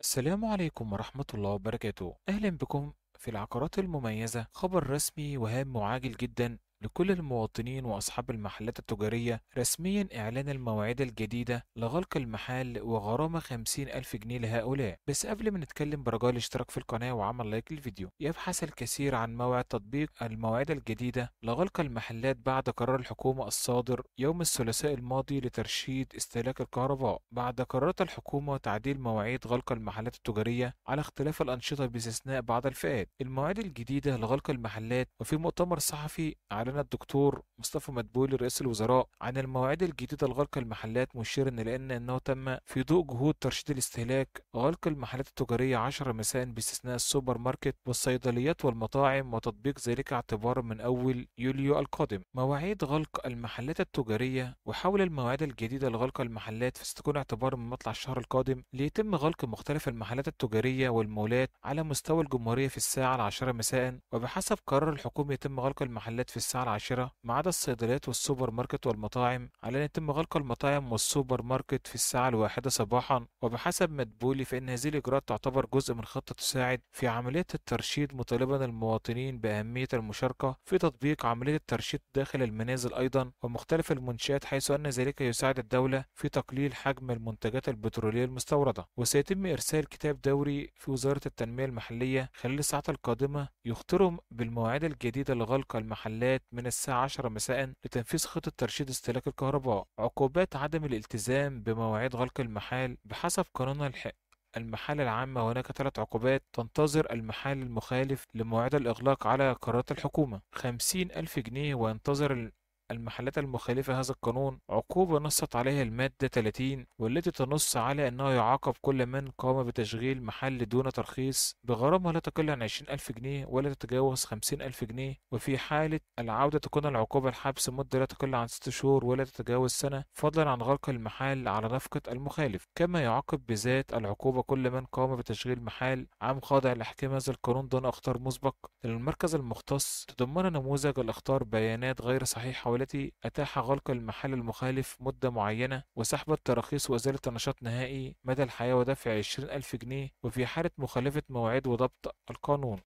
السلام عليكم ورحمة الله وبركاته أهلا بكم في العقارات المميزة خبر رسمي وهام وعاجل جدا لكل المواطنين وأصحاب المحلات التجارية رسميا إعلان المواعيد الجديدة لغلق المحل وغرامة 50 ألف جنيه لهؤلاء بس قبل ما نتكلم برجاء الاشتراك في القناة وعمل لايك للفيديو يبحث الكثير عن موعد تطبيق المواعيد الجديدة لغلق المحلات بعد قرار الحكومة الصادر يوم الثلاثاء الماضي لترشيد استهلاك الكهرباء بعد قرارات الحكومة تعديل مواعيد غلق المحلات التجارية على اختلاف الأنشطة باستثناء بعض الفئات المواعيد الجديدة لغلق المحلات وفي مؤتمر صحفي على أعلن الدكتور مصطفى مدبولي رئيس الوزراء عن المواعيد الجديدة لغلق المحلات مشيرا إلى أن أنه تم في ضوء جهود ترشيد الاستهلاك غلق المحلات التجارية 10 مساء باستثناء السوبر ماركت والصيدليات والمطاعم وتطبيق ذلك اعتبارا من أول يوليو القادم مواعيد غلق المحلات التجارية وحول المواعيد الجديدة لغلق المحلات فستكون اعتبارا من مطلع الشهر القادم ليتم غلق مختلف المحلات التجارية والمولات على مستوى الجمهورية في الساعة العاشرة مساء وبحسب قرار الحكومة يتم غلق المحلات في الساعة الساعة العاشرة ما عدا الصيدليات والسوبر ماركت والمطاعم على أن يتم غلق المطاعم والسوبر ماركت في الساعة الواحدة صباحا وبحسب مدبولي فإن هذه الإجراءات تعتبر جزء من خطة تساعد في عملية الترشيد مطالبا المواطنين بأهمية المشاركة في تطبيق عملية الترشيد داخل المنازل أيضا ومختلف المنشآت حيث أن ذلك يساعد الدولة في تقليل حجم المنتجات البترولية المستوردة وسيتم إرسال كتاب دوري في وزارة التنمية المحلية خلال الساعات القادمة يخترم بالمواعيد الجديدة لغلق المحلات من الساعة 10 مساء لتنفيذ خطة ترشيد استهلاك الكهرباء عقوبات عدم الالتزام بمواعيد غلق المحال بحسب قانون الحق المحال العامة هناك ثلاث عقوبات تنتظر المحال المخالف لموعد الإغلاق على قرارات الحكومة خمسين ألف جنيه وينتظر المحلات المخالفة هذا القانون عقوبة نصت عليها المادة 30 والتي تنص على أنه يعاقب كل من قام بتشغيل محل دون ترخيص بغرامة لا تقل عن 20000 جنيه ولا تتجاوز 50000 جنيه وفي حالة العودة تكون العقوبة الحبس مدة لا تقل عن 6 شهور ولا تتجاوز سنة فضلا عن غرق المحل على نفقة المخالف كما يعاقب بذات العقوبة كل من قام بتشغيل محل عام خاضع لإحكام هذا القانون دون أخطار مسبق للمركز المختص تضمن نموذج الأخطار بيانات غير صحيحة التي أتاح غلق المحل المخالف مدة معينة وسحب التراخيص وإزالة النشاط نهائي مدى الحياة ودفع 20 ألف جنيه وفي حالة مخالفة مواعيد وضبط القانون